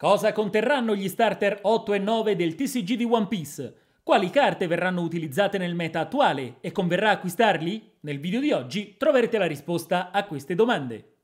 Cosa conterranno gli starter 8 e 9 del TCG di One Piece? Quali carte verranno utilizzate nel meta attuale e converrà acquistarli? Nel video di oggi troverete la risposta a queste domande.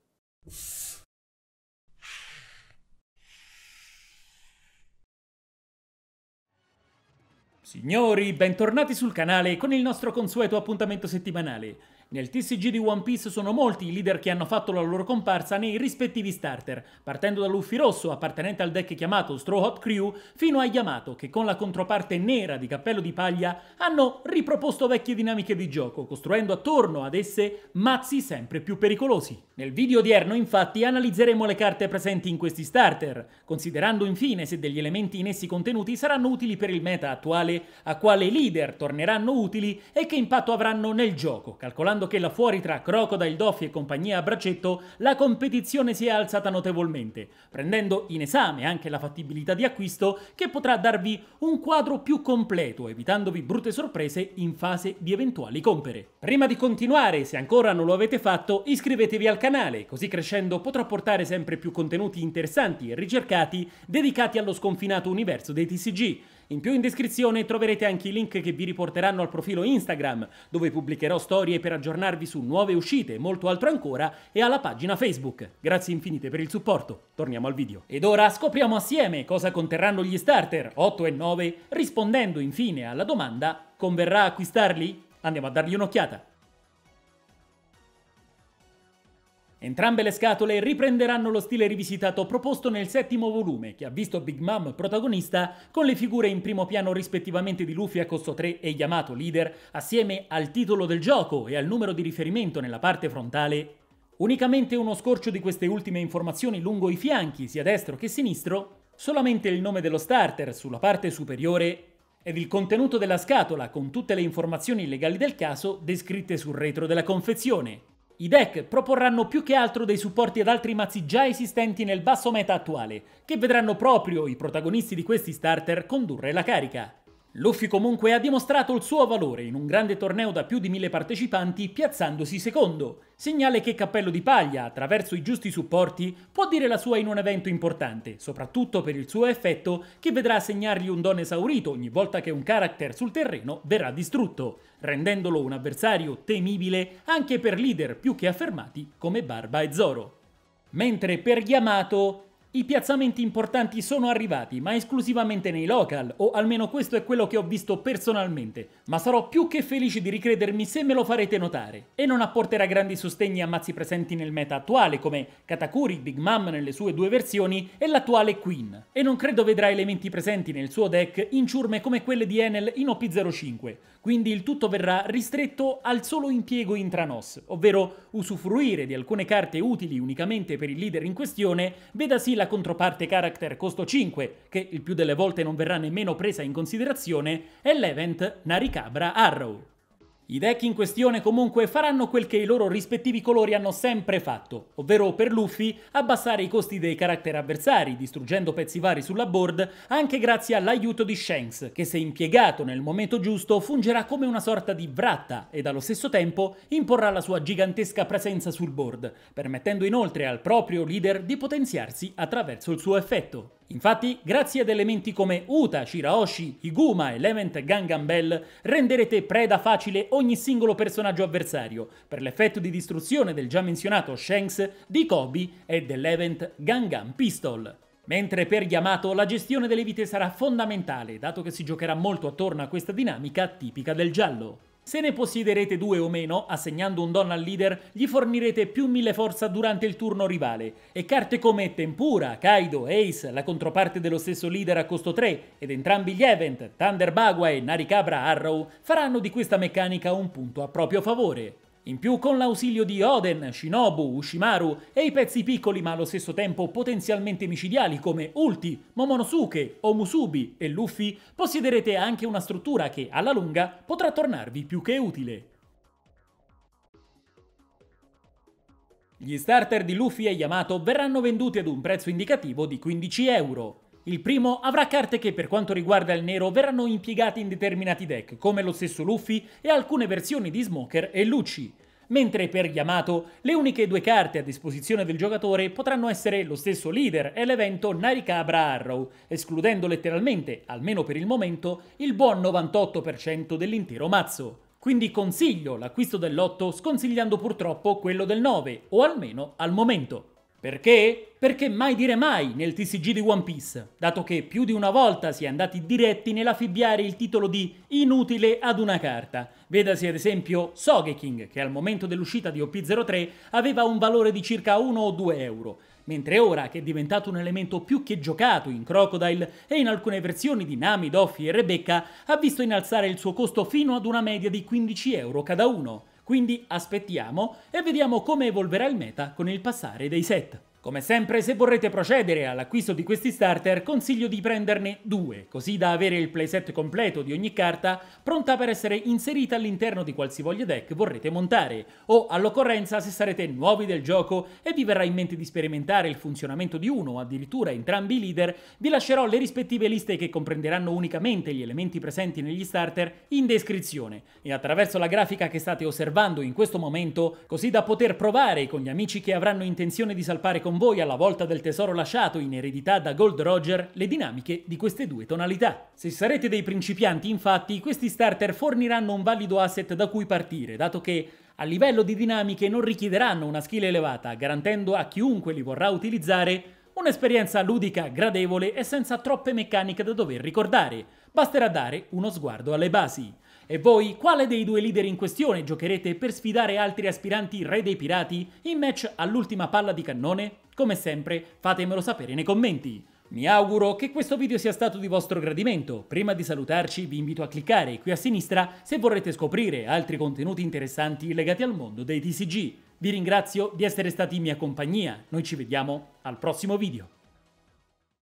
Signori, bentornati sul canale con il nostro consueto appuntamento settimanale. Nel TCG di One Piece sono molti i leader che hanno fatto la loro comparsa nei rispettivi starter, partendo da Luffy Rosso, appartenente al deck chiamato Straw Hot Crew, fino a Yamato, che con la controparte nera di Cappello di Paglia hanno riproposto vecchie dinamiche di gioco, costruendo attorno ad esse mazzi sempre più pericolosi. Nel video odierno, infatti, analizzeremo le carte presenti in questi starter, considerando infine se degli elementi in essi contenuti saranno utili per il meta attuale, a quale leader torneranno utili e che impatto avranno nel gioco, calcolando osservando che là fuori tra Crocodile, Doffi e compagnia a braccetto la competizione si è alzata notevolmente, prendendo in esame anche la fattibilità di acquisto che potrà darvi un quadro più completo, evitandovi brutte sorprese in fase di eventuali compere. Prima di continuare, se ancora non lo avete fatto, iscrivetevi al canale, così crescendo potrò portare sempre più contenuti interessanti e ricercati dedicati allo sconfinato universo dei TCG. In più in descrizione troverete anche i link che vi riporteranno al profilo Instagram, dove pubblicherò storie per aggiornarvi su nuove uscite, molto altro ancora, e alla pagina Facebook. Grazie infinite per il supporto, torniamo al video. Ed ora scopriamo assieme cosa conterranno gli starter 8 e 9, rispondendo infine alla domanda, converrà acquistarli? Andiamo a dargli un'occhiata. Entrambe le scatole riprenderanno lo stile rivisitato proposto nel settimo volume, che ha visto Big Mom protagonista con le figure in primo piano rispettivamente di Luffy a costo 3 e Yamato leader, assieme al titolo del gioco e al numero di riferimento nella parte frontale. Unicamente uno scorcio di queste ultime informazioni lungo i fianchi, sia destro che sinistro, solamente il nome dello starter sulla parte superiore ed il contenuto della scatola con tutte le informazioni legali del caso descritte sul retro della confezione. I deck proporranno più che altro dei supporti ad altri mazzi già esistenti nel basso meta attuale, che vedranno proprio i protagonisti di questi starter condurre la carica. Luffy comunque ha dimostrato il suo valore in un grande torneo da più di mille partecipanti piazzandosi secondo, segnale che Cappello di Paglia, attraverso i giusti supporti, può dire la sua in un evento importante, soprattutto per il suo effetto che vedrà assegnargli un don esaurito ogni volta che un character sul terreno verrà distrutto, rendendolo un avversario temibile anche per leader più che affermati come Barba e Zoro. Mentre per Yamato i piazzamenti importanti sono arrivati, ma esclusivamente nei local, o almeno questo è quello che ho visto personalmente, ma sarò più che felice di ricredermi se me lo farete notare. E non apporterà grandi sostegni a mazzi presenti nel meta attuale, come Katakuri, Big Mom nelle sue due versioni e l'attuale Queen. E non credo vedrà elementi presenti nel suo deck in ciurme come quelle di Enel in OP05, quindi il tutto verrà ristretto al solo impiego intranos, ovvero usufruire di alcune carte utili unicamente per il leader in questione, vedasi la la controparte character costo 5, che il più delle volte non verrà nemmeno presa in considerazione, è l'event Naricabra Arrow. I deck in questione comunque faranno quel che i loro rispettivi colori hanno sempre fatto, ovvero per Luffy abbassare i costi dei caratteri avversari, distruggendo pezzi vari sulla board, anche grazie all'aiuto di Shanks, che se impiegato nel momento giusto fungerà come una sorta di vratta ed allo stesso tempo imporrà la sua gigantesca presenza sul board, permettendo inoltre al proprio leader di potenziarsi attraverso il suo effetto. Infatti, grazie ad elementi come Uta, Shiraoshi, Higuma e Levent Gangan Bell, renderete preda facile ogni singolo personaggio avversario, per l'effetto di distruzione del già menzionato Shanks, di Kobe e dell'Event Gangan Pistol. Mentre per Yamato la gestione delle vite sarà fondamentale, dato che si giocherà molto attorno a questa dinamica tipica del giallo. Se ne possiederete due o meno, assegnando un dono al leader, gli fornirete più mille forza durante il turno rivale, e carte come Tempura, Kaido, Ace, la controparte dello stesso leader a costo 3, ed entrambi gli event, Thunder Bagua e Naricabra Arrow, faranno di questa meccanica un punto a proprio favore. In più, con l'ausilio di Oden, Shinobu, Ushimaru e i pezzi piccoli ma allo stesso tempo potenzialmente micidiali come Ulti, Momonosuke, Omusubi e Luffy, possiederete anche una struttura che, alla lunga, potrà tornarvi più che utile. Gli starter di Luffy e Yamato verranno venduti ad un prezzo indicativo di 15 euro. Il primo avrà carte che per quanto riguarda il nero verranno impiegate in determinati deck, come lo stesso Luffy e alcune versioni di Smoker e Lucci, mentre per Yamato le uniche due carte a disposizione del giocatore potranno essere lo stesso leader e l'evento Naricabra Arrow, escludendo letteralmente, almeno per il momento, il buon 98% dell'intero mazzo. Quindi consiglio l'acquisto dell'8 sconsigliando purtroppo quello del 9, o almeno al momento. Perché? Perché mai dire mai nel TCG di One Piece, dato che più di una volta si è andati diretti nell'affibbiare il titolo di inutile ad una carta. Vedasi ad esempio Sogeking, che al momento dell'uscita di OP03 aveva un valore di circa 1 o 2 euro, mentre ora che è diventato un elemento più che giocato in Crocodile e in alcune versioni di Nami, Doffy e Rebecca, ha visto innalzare il suo costo fino ad una media di 15 euro cada uno. Quindi aspettiamo e vediamo come evolverà il meta con il passare dei set. Come sempre, se vorrete procedere all'acquisto di questi starter, consiglio di prenderne due, così da avere il playset completo di ogni carta pronta per essere inserita all'interno di qualsivoglia deck vorrete montare, o all'occorrenza se sarete nuovi del gioco e vi verrà in mente di sperimentare il funzionamento di uno o addirittura entrambi i leader, vi lascerò le rispettive liste che comprenderanno unicamente gli elementi presenti negli starter in descrizione e attraverso la grafica che state osservando in questo momento, così da poter provare con gli amici che avranno intenzione di salpare con con voi alla volta del tesoro lasciato in eredità da Gold Roger le dinamiche di queste due tonalità. Se sarete dei principianti, infatti, questi starter forniranno un valido asset da cui partire, dato che a livello di dinamiche non richiederanno una skill elevata, garantendo a chiunque li vorrà utilizzare un'esperienza ludica, gradevole e senza troppe meccaniche da dover ricordare. Basterà dare uno sguardo alle basi. E voi, quale dei due leader in questione giocherete per sfidare altri aspiranti re dei pirati in match all'ultima palla di cannone? Come sempre, fatemelo sapere nei commenti. Mi auguro che questo video sia stato di vostro gradimento. Prima di salutarci vi invito a cliccare qui a sinistra se vorrete scoprire altri contenuti interessanti legati al mondo dei TCG. Vi ringrazio di essere stati in mia compagnia, noi ci vediamo al prossimo video.